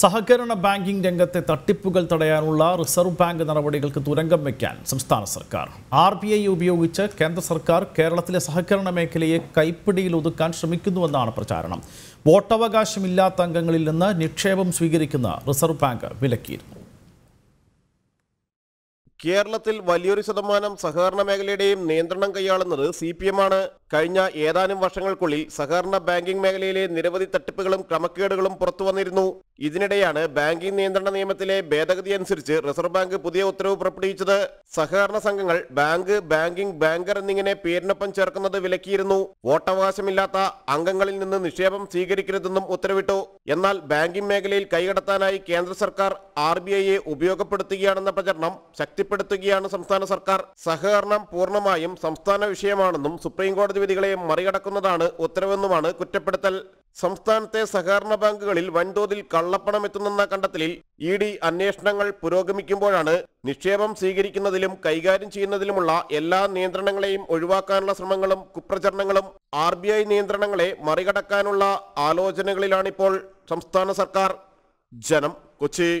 സഹകരണ ബാങ്കിംഗ് രംഗത്തെ തട്ടിപ്പുകൾ തടയാനുള്ള റിസർവ് ബാങ്ക് നടപടികൾക്ക് തുരങ്കം വയ്ക്കാൻ സംസ്ഥാന സർക്കാർ ആർ ബി ഐ ഉപയോഗിച്ച് കേന്ദ്ര സർക്കാർ കേരളത്തിലെ സഹകരണ മേഖലയെ കൈപ്പിടിയിൽ ഒതുക്കാൻ ശ്രമിക്കുന്നുവെന്നാണ് പ്രചാരണം വോട്ടവകാശമില്ലാത്ത അംഗങ്ങളിൽ നിന്ന് നിക്ഷേപം സ്വീകരിക്കുന്ന റിസർവ് ബാങ്ക് വിലക്കിയിരുന്നു കേരളത്തിൽ വലിയൊരു ശതമാനം സഹകരണ മേഖലയുടെയും നിയന്ത്രണം കൈയാളുന്നത് സി പി ആണ് കഴിഞ്ഞ ഏതാനും വർഷങ്ങൾക്കുള്ളിൽ സഹകരണ ബാങ്കിംഗ് മേഖലയിലെ നിരവധി തട്ടിപ്പുകളും ക്രമക്കേടുകളും പുറത്തു വന്നിരുന്നു ഇതിനിടെയാണ് ബാങ്കിംഗ് നിയന്ത്രണ നിയമത്തിലെ ഭേദഗതി അനുസരിച്ച് റിസർവ് ബാങ്ക് പുതിയ ഉത്തരവ് പുറപ്പെടുവിച്ചത് സഹകരണ സംഘങ്ങൾ ബാങ്ക് ബാങ്കിംഗ് ബാങ്കർ എന്നിങ്ങനെ പേരിനൊപ്പം ചേർക്കുന്നത് വിലക്കിയിരുന്നു വോട്ടവകാശമില്ലാത്ത അംഗങ്ങളിൽ നിന്ന് നിക്ഷേപം സ്വീകരിക്കരുതെന്നും ഉത്തരവിട്ടു എന്നാൽ ബാങ്കിംഗ് മേഖലയിൽ കൈകടത്താനായി കേന്ദ്ര സർക്കാർ ആർ ബി ഐയെ ഉപയോഗപ്പെടുത്തുകയാണെന്ന പ്രചരണം ശക്തിപ്പെടുത്തുകയാണ് സംസ്ഥാന സർക്കാർ സഹകരണം പൂർണ്ണമായും സംസ്ഥാന വിഷയമാണെന്നും സുപ്രീംകോടതി വിധികളെ മറികടക്കുന്നതാണ് ഉത്തരവെന്നുമാണ് കുറ്റപ്പെടുത്തൽ സംസ്ഥാനത്തെ സഹകരണ ബാങ്കുകളിൽ വൻതോതിൽ കള്ളപ്പണം എത്തുന്നെന്ന കണ്ടെത്തലിൽ ഇ ഡി അന്വേഷണങ്ങൾ പുരോഗമിക്കുമ്പോഴാണ് നിക്ഷേപം സ്വീകരിക്കുന്നതിലും കൈകാര്യം ചെയ്യുന്നതിലുമുള്ള എല്ലാ നിയന്ത്രണങ്ങളെയും ഒഴിവാക്കാനുള്ള ശ്രമങ്ങളും കുപ്രചരണങ്ങളും ആർ ബി ഐ നിയന്ത്രണങ്ങളെ മറികടക്കാനുള്ള ആലോചനകളിലാണിപ്പോൾ സംസ്ഥാന സർക്കാർ ജനം കൊച്ചി